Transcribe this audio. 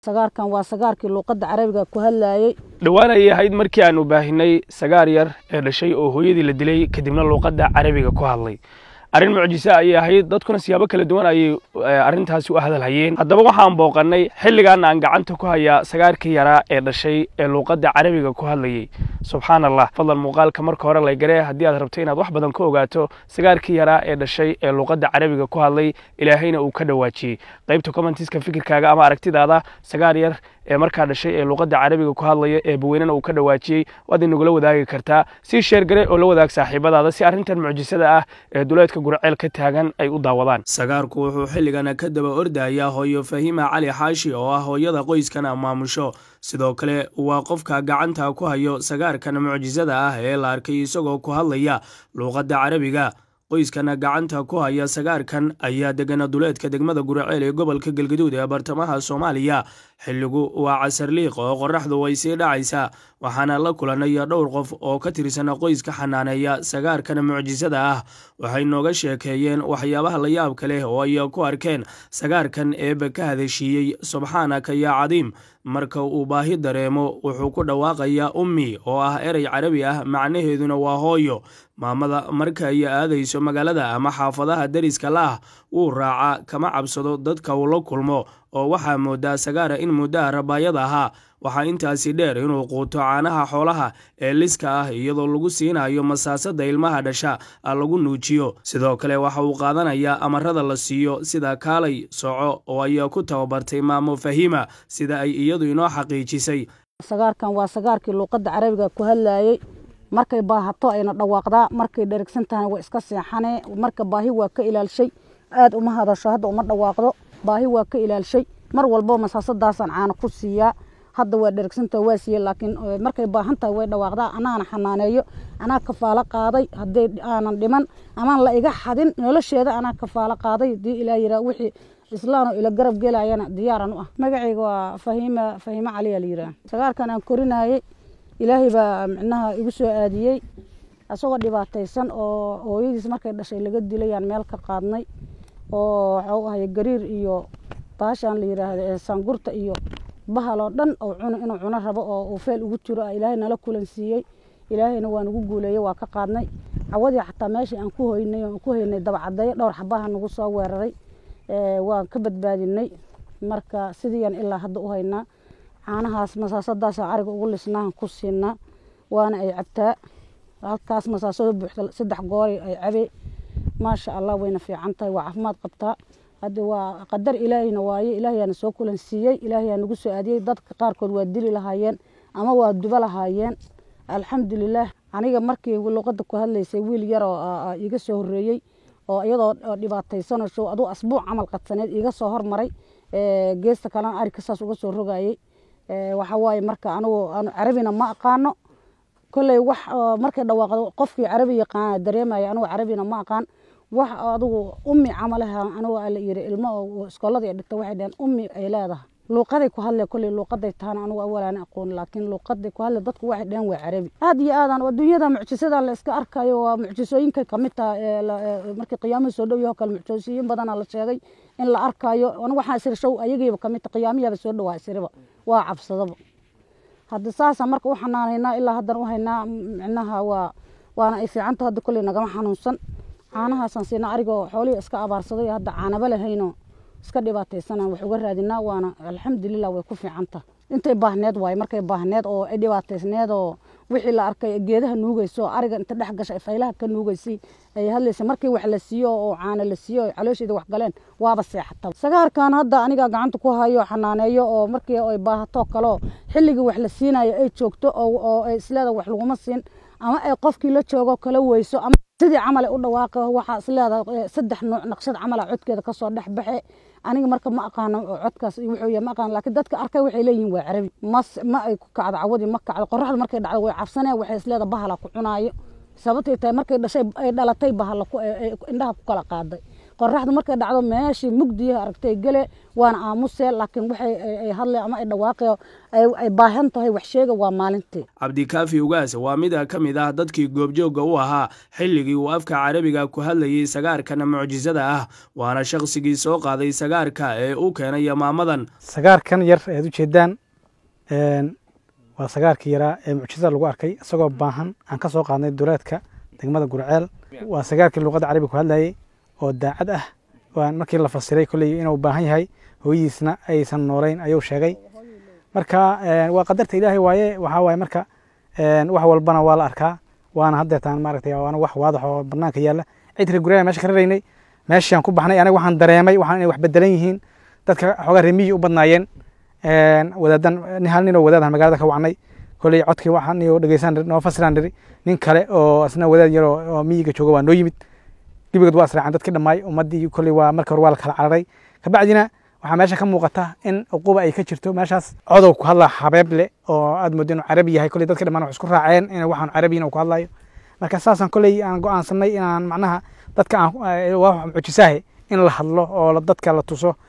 sagaarkan waa sagaarkii luuqadda carabiga ku hadlaayey dhowaana ayay ahayd markii aanu baahinay sagaar yar ee dhashay oo hooyadii la dilay kadibna luuqadda carabiga ku hadlay arrin mucjise ayay ahayd dadkuna siyaabo kala duwan ayay eh, arrintaasi u hadalhayeen haddaba waxaan booqannay xilligaana aan gacanta ku hayaa sagaarkii yaraa ee dhashay ee luuqadda carabiga ku hadlayay subxaan allah fadlan muuqaalka marka hore laygare haddii aad rabto inaad wax badan ka ogaato sagaarkii yaraa ee dhashay ee luuqadda carabiga ku hadlay ilaahayna uu ka dhawaajiyey qaybta commentiska fikirkaaga ama aragtidaada sagaar yar ee markaa dhashay ee luuqadda carabiga ku hadlaya ee baweynena uu ka dhawaajiyey waad inagula wadaagi kartaa sii sheergare oo la wadaag saaxiibadaada si arrintan mucjisada ah ee duleedka gurceel ka taagan ay u daawadaan sagaarku wuxuu xilligana ka daba ordayaa hooyo fahima cali xaashi oo ah hooyada qoyskana maamusho sidoo kale waa qofka gacanta ku hayo sagaarkan mucjisada ah ee la arkay isagoo ku hadlaya luuqadda carabiga qoyskana gacanta ku haya sagaarkan ayaa degana duleedka degmada guraceel ee gobolka galgaduud ee bartamaha soomaaliya xilligu waa casarliiq oo qoraxdu way sii dhacaysaa waxaana la kulanay dhowr qof oo ka tirsan qoyska xanaaneeya sagaarkan mucjisada ah waxay nooga sheekeeyeen waxyaabaha la yaabka leh oo ay ku arkeen sagaarkan eebbe ka hadashiiyey subxaanaka yaa cadiim marka uu baahi dareemo wuxuu ku dhawaaqayaa ummi oo ah eray carabi ah macnaheeduna waa hooyo maamada marka ay aadayso magaalada ama xaafadaha deriska la'ah wuu raacaa kama cabsado dadka uu la kulmo oo waxaa moodaa sagaara in muddaha rabaayada ahaa waxaa intaasi dheer inuu quuto caanaha xoolaha ee liska ah iyadoo lagu siinayo masaasada ilmaha dhasha a ah lagu nuujiyo sidoo kale waxa uu qaadanayaa amarada la siiyo sida kaalay soco oo ayaa ku tababartay maamo fahiima sida ay iyadu inoo xaqiijisay sagaarkan waa sagaarkii luuqadda carabiga ku hadlaayey markay baahato ayna dhawaaqdaa markay dherigsan tahana way iska seexane marka baahi waa ka ilaalshay aad uma hadasho hadda uma dhawaaqdo baahi waa ka ilaalshay mar walbo masaasadaasaan caano ku siiyaa hadda waa dheregsanta waa siiye laakiin eh, markay baahan tahay way dhawaaqdaa anaana xanaaneeyo anaa kafaalo qaaday haddii aanan dhiman amaan la iga xadin nolosheeda anaa kafaalo qaaday hadii ilaa yiraa wixii islaano ila garab gelayana diyaaran u ah magacayga waa fahiima fahiime caliyaa la yihaah sagaalkan aan korinayey ilaahay baa micnaha igu soo aadiyey isagoo dhibaataysan oo hooyadiis markay dhashay laga dilayaan meel ka qaadnay oo waxuu gariir iyo baashaan la yiraahdo ee saangurta iyo bahaloo dhan oo cuno inuu cuno rabo oo uu feel ugu jiro ah ilaahay nala kulan siiyey ilaahayna waa nagu guuleeyey waa ka qaadnay cawadii xataa meeshii aan ku hoynay aan ku haynay dabcadeeyo dhowr xabaha nagu soo weeraray waan ka badbaadinay marka sidiiaan ilaa hadda u haynaa caanahaas masaasadaasa cariga ugu lisnaahan ku siinaa waana ay cabtaa halkaas masaasado buuxda saddex gooray ay cabee maasha allah wayna fiican tahay waa caafimaad qabtaa hadde waa qadar ilaahayna waaye ilaahayaana soo kulan siiyey ilaahayaa nagu soo aadiyey dadka qaarkood waa dili lahaayeen ama waa dubo lahaayeen alxamdulilaah aniga markii luqadda ku hadlaysay wiil yaroo ah, ah, iga soo horreeyey oo iyadoo dhibaataysanoo aduu asbuuc camal qadsaneed iga soo hormaray geesta kalena ariga saas uga soo rogayey waxa waaye marka anugu aanu carabina ma aqaano kolley wax markay dhawaaqdo qofkii carabi yaqaana dareemaya anugu carabina ma aqaan wax adugu ummi camalaha anuu aa la yidhi ilmo iskooladii dhigta waxay dhaheen ummi ay leedahay luuqaday ku hadle kolley luuqaday tahana anugu awalaan aqoon laakiin luuqaday ku hadle dadku waxay dhaheen waa carabi aad iyo aadan adduunyada mucjisadan la iska arkayo waa mucjisooyinka ka mid taha markii qiyaamihii soo dhowyahoo kale mucjisooyin badanaa la sheegay in la arkayo anigu waxaa sirshow ayagiiba ka mid ta qiyaamihiyaba soo dhowaa siriba waa cabsadaba hadda saasa marka u xanaanaynaa ilaa haddan u haynaa micnaha waa waana ay fiicanta hadda kolley nagama xanuunsan caanahaasaan siina arigoo xoolihii iska abaarsaday hadda caanaba lahayno iska dhibaataysana wax uga raadinaa waana alxamdulilah way ku fiicanta intay baahneed waaye markay baahneed oo ay dhibaataysneed oo wixii la arkay geedaha nuugayso ariga inta dhex gashay faylaha ka nuugaysay ay hadlaysay markii wax la siiyo oo caana la siiyo ay wax galeen waaba seexata sagaarkan hadda anigaa gacanta ku hayo xanaaneeyo oo markii ay baahato kaloo xilligii wax la siinayo ay joogto oo ay isleeda wax laguma siin ama ay qofkii la joogo kala weyso ama sidii camale u dhawaaqa waxaa is leedahay eh, saddex nuuc naqshad camala codkeeda kasoo dhex baxe aniga marka ma aqaano codkaas wuxuu ma aqaan laakiin dadka arkay waxay leeyihiin waa carabi mas ma ay ku kacdo cawadi ma kacdo qoraxda markay dhacdo way cabsaneen waxay isleeda bahala ku cunaayo sababtay tahay markay dhashay ay dhalatay bahala ku eh, eh, indhaha ku kala qaaday qoraxdu markay dhacdo meeshii mugdiya aragtay gele waana aamuse laakiin waxay ay ama ay dhawaaqe ay baahan tahay wax sheega waa maalintii cabdikaafi ugaas waa mid ka mid ah dadkii goobjoogga u ahaa xilligii uu afka carabiga ku hadlayey sagaarkana mucjisada ah waana shakhsigii soo qaaday sagaarka ee u keenay yamaamadan sagaarkan yar ayaad ujeedaan waa sagaarkii yaraa ee mucjisada lagu arkay isagoo baahan aan ka soo qaadnay duleedka degmada gurceel waa sagaarkii luuqadda carabiga ku hadlayey oo daacad ah aan markii la fasiray kolley inuu baahan yahay hooyadiisna aysan noolayn ayuu sheegay marka eh, waa qadarta ilaahay waaye waxaa waaye marka eh, wax walbana waa la arkaa waana haddeetaan maaragtay anu wax waadax oo bannaanka yaalla cidka guryaha mesha ka raraynay meeshaan ku baxnay aniga waxaan dareemay waxaan inay wax bedelan yihiin dadka xoogaa miyi u badnaayeen eh, wadaadan hal ninoo wadaadaan magaalada ka wacnay kolley codkii waxaan iyo dhegeysaan noo fasilaan niri nin kale oo asna wadaad yaroo oo miyiga jooga waa noo yimid gebigood waa sreecan dadkii dhammaay ummaddii kolley waa marka hore waa la kala cararay kabacdina waxaa meesha ka muuqata in cuquba ay ka jirto meeshaas codow ku hadla habeeble oo aad moodo inuu carabi yahay kolley dadkii dhammaan wax isku raaceen in waxaan carabi inuu ku hadlayo marka saasaan kolley aan go'aansanay inaan macnaha dadka aan eh, waa mucjisaahe in la hadlo oo dadka la tuso